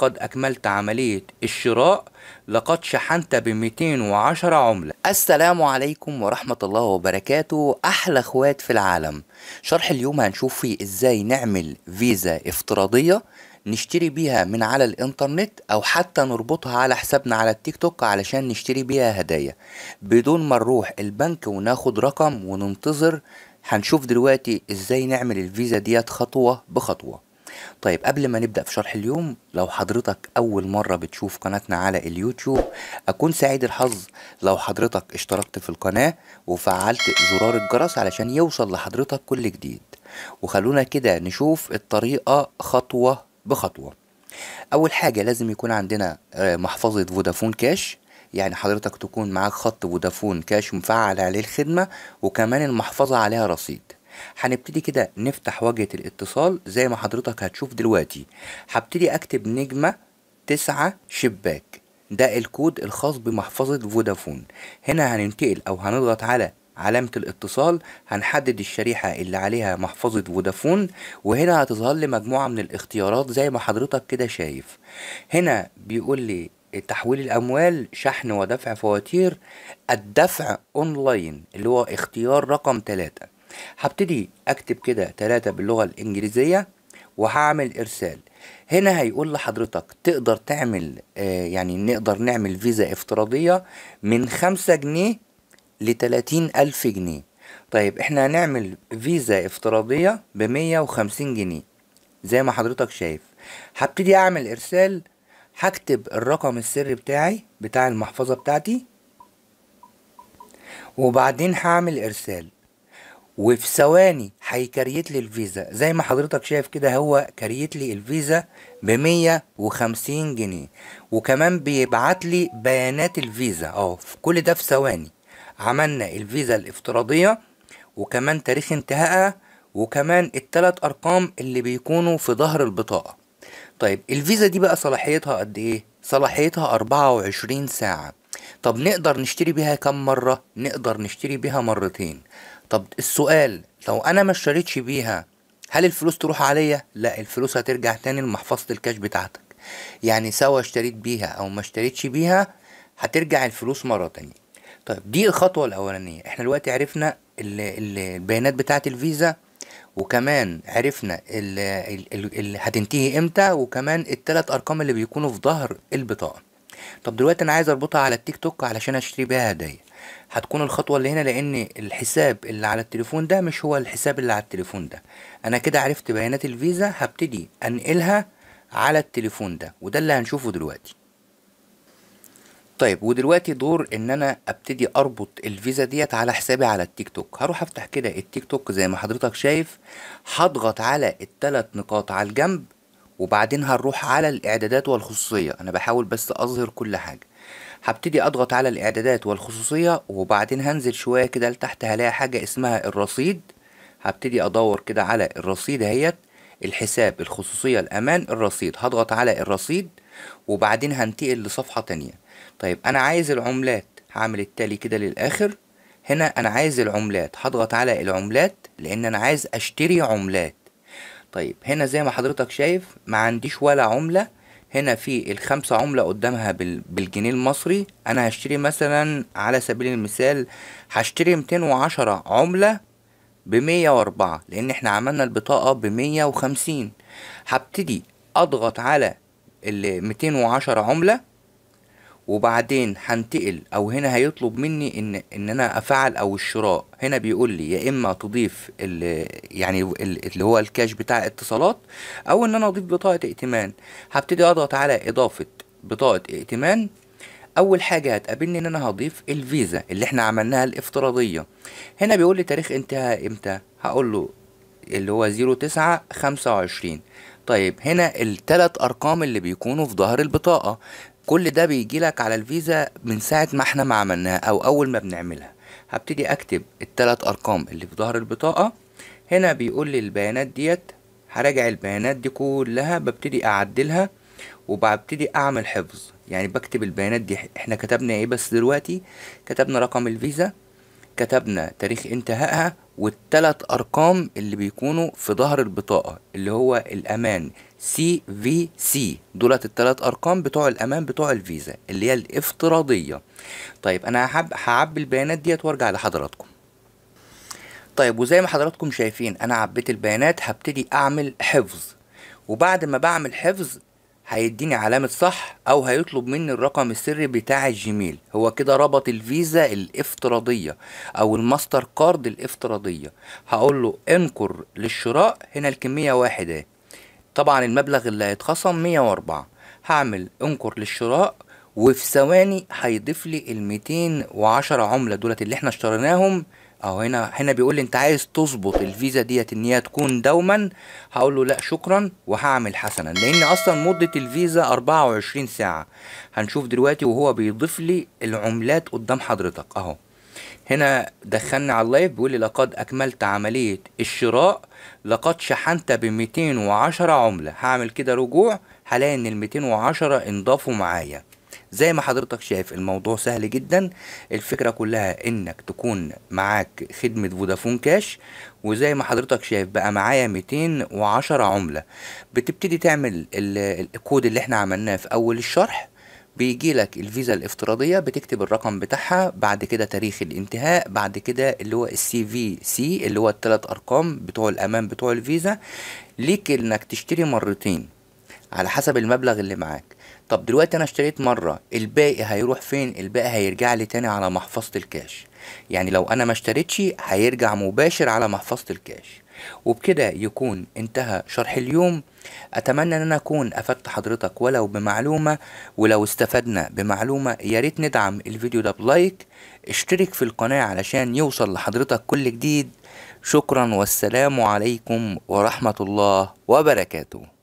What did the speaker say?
قد أكملت عملية الشراء لقد شحنت ب 210 عملة السلام عليكم ورحمة الله وبركاته أحلى أخوات في العالم شرح اليوم هنشوف فيه إزاي نعمل فيزا افتراضية نشتري بيها من على الانترنت او حتى نربطها على حسابنا على التيك توك علشان نشتري بيها هدايا بدون ما نروح البنك وناخد رقم وننتظر هنشوف دلوقتي ازاي نعمل الفيزا ديت خطوة بخطوة طيب قبل ما نبدأ في شرح اليوم لو حضرتك أول مرة بتشوف قناتنا على اليوتيوب أكون سعيد الحظ لو حضرتك اشتركت في القناة وفعلت زرار الجرس علشان يوصل لحضرتك كل جديد وخلونا كده نشوف الطريقة خطوة بخطوة أول حاجة لازم يكون عندنا آه، محفظة فودافون كاش يعني حضرتك تكون معاك خط فودافون كاش مفعل عليه الخدمة وكمان المحفظة عليها رصيد هنبتدي كده نفتح واجهة الاتصال زي ما حضرتك هتشوف دلوقتي هبتدي اكتب نجمة تسعة شباك ده الكود الخاص بمحفظة فودافون هنا هننتقل او هنضغط على علامة الاتصال هنحدد الشريحة اللي عليها محفظة فودافون وهنا هتظهر لي مجموعة من الاختيارات زي ما حضرتك كده شايف هنا بيقول لي تحويل الأموال شحن ودفع فواتير الدفع أونلاين اللي هو اختيار رقم ثلاثة هبتدي اكتب كده تلاتة باللغة الانجليزية وهعمل ارسال هنا هيقول لحضرتك تقدر تعمل آه يعني نقدر نعمل فيزا افتراضية من خمسة جنيه لتلاتين الف جنيه طيب احنا هنعمل فيزا افتراضية بمية وخمسين جنيه زي ما حضرتك شايف هبتدي اعمل ارسال هكتب الرقم السري بتاعي بتاع المحفظة بتاعتي وبعدين هعمل ارسال وفي ثواني هيكريت لي الفيزا زي ما حضرتك شايف كده هو كريت لي الفيزا ب 150 جنيه وكمان بيبعت لي بيانات الفيزا اه كل ده في ثواني عملنا الفيزا الافتراضيه وكمان تاريخ انتهائها وكمان التلات ارقام اللي بيكونوا في ظهر البطاقه طيب الفيزا دي بقى صلاحيتها قد ايه صلاحيتها 24 ساعه طب نقدر نشتري بيها كم مره نقدر نشتري بيها مرتين طب السؤال لو انا ما اشتريتش بيها هل الفلوس تروح عليا لا الفلوس هترجع تاني لمحفظه الكاش بتاعتك يعني سواء اشتريت بيها او ما اشتريتش بيها هترجع الفلوس مره تانية طيب دي الخطوه الاولانيه احنا دلوقتي عرفنا البيانات بتاعه الفيزا وكمان عرفنا ال ال ال هتنتهي امتى وكمان التلات ارقام اللي بيكونوا في ظهر البطاقه طب دلوقتي انا عايز اربطها على التيك توك علشان اشتري بيها هدايا هتكون الخطوة اللي هنا لأن الحساب اللي على التليفون ده مش هو الحساب اللي على التليفون ده أنا كده عرفت بيانات الفيزا هبتدي أنقلها على التليفون ده وده اللي هنشوفه دلوقتي طيب ودلوقتي دور ان انا ابتدي اربط الفيزا ديت على حسابي على التيك توك هروح افتح كده التيك توك زي ما حضرتك شايف هضغط على التلات نقاط على الجنب وبعدين هنروح على الاعدادات والخصوصية انا بحاول بس اظهر كل حاجة هبتدي اضغط على الاعدادات والخصوصية وبعدين هنزل شوية كده لتحت هلاقي حاجة اسمها الرصيد هبتدي ادور كده على الرصيد اهيت الحساب الخصوصية الامان الرصيد هضغط على الرصيد وبعدين هنتقل لصفحة تانية طيب انا عايز العملات هعمل التالي كده للاخر هنا انا عايز العملات هضغط على العملات لان انا عايز اشتري عملات طيب هنا زي ما حضرتك شايف ما عنديش ولا عملة هنا في الخمسة عملة قدامها بالجنيه المصري انا هشتري مثلا على سبيل المثال هشتري 210 وعشرة عملة بمية واربعة لان احنا عملنا البطاقة بمية وخمسين هبتدي اضغط على ال 210 عملة وبعدين هنتقل او هنا هيطلب مني ان ان انا افعل او الشراء هنا بيقول لي يا اما تضيف الـ يعني الـ اللي هو الكاش بتاع اتصالات او ان انا اضيف بطاقه ائتمان هبتدي اضغط على اضافه بطاقه ائتمان اول حاجه هتقابلني ان انا هضيف الفيزا اللي احنا عملناها الافتراضيه هنا بيقول لي تاريخ انتهاء امتى هقول له اللي هو 09 25 طيب هنا التلات ارقام اللي بيكونوا في ظهر البطاقه كل ده بيجيلك على الفيزا من ساعة ما احنا ما عملناها او اول ما بنعملها هبتدي اكتب التلات ارقام اللي في ظهر البطاقة هنا بيقول لي البيانات ديت هراجع البيانات دي كلها ببتدي اعدلها وببتدي اعمل حفظ يعني بكتب البيانات دي احنا كتبنا ايه بس دلوقتي كتبنا رقم الفيزا كتبنا تاريخ انتهائها والتلات أرقام اللي بيكونوا في ظهر البطاقة اللي هو الأمان سي في سي دولت التلات أرقام بتوع الأمان بتوع الفيزا اللي هي الافتراضية طيب أنا هحب هعبي البيانات ديت وأرجع لحضراتكم طيب وزي ما حضراتكم شايفين أنا عبيت البيانات هبتدي أعمل حفظ وبعد ما بعمل حفظ هيديني علامة صح أو هيطلب مني الرقم السري بتاع الجيميل هو كده ربط الفيزا الافتراضية أو الماستر كارد الافتراضية هقول له انقر للشراء هنا الكمية واحد طبعا المبلغ اللي هيتخصم 104 هعمل انقر للشراء وفي ثواني هيضيف لي ال 210 عملة دولت اللي احنا اشتريناهم اهو هنا هنا بيقول لي انت عايز تظبط الفيزا ديت ان هي تكون دوما هقول له لا شكرا وهعمل حسنا لان اصلا مده الفيزا 24 ساعه هنشوف دلوقتي وهو بيضيف لي العملات قدام حضرتك اهو هنا دخلنا على اللايف بيقول لي لقد اكملت عمليه الشراء لقد شحنت ب 210 عمله هعمل كده رجوع هلاقي ان ال 210 انضافوا معايا زي ما حضرتك شايف الموضوع سهل جدا الفكرة كلها انك تكون معاك خدمة فودافون كاش وزي ما حضرتك شايف بقى معايا 210 عملة بتبتدي تعمل الكود اللي احنا عملناه في اول الشرح بيجي لك الفيزا الافتراضيه بتكتب الرقم بتاعها بعد كده تاريخ الانتهاء بعد كده اللي هو السي في سي اللي هو التلات ارقام بتوع الامان بتوع الفيزا ليك انك تشتري مرتين على حسب المبلغ اللي معاك طب دلوقتي انا اشتريت مره الباقي هيروح فين الباقي هيرجع لي تاني على محفظه الكاش يعني لو انا ما اشتريتش هيرجع مباشر على محفظه الكاش وبكده يكون انتهى شرح اليوم اتمنى ان انا اكون افدت حضرتك ولو بمعلومه ولو استفدنا بمعلومه يا ريت ندعم الفيديو ده بلايك اشترك في القناه علشان يوصل لحضرتك كل جديد شكرا والسلام عليكم ورحمه الله وبركاته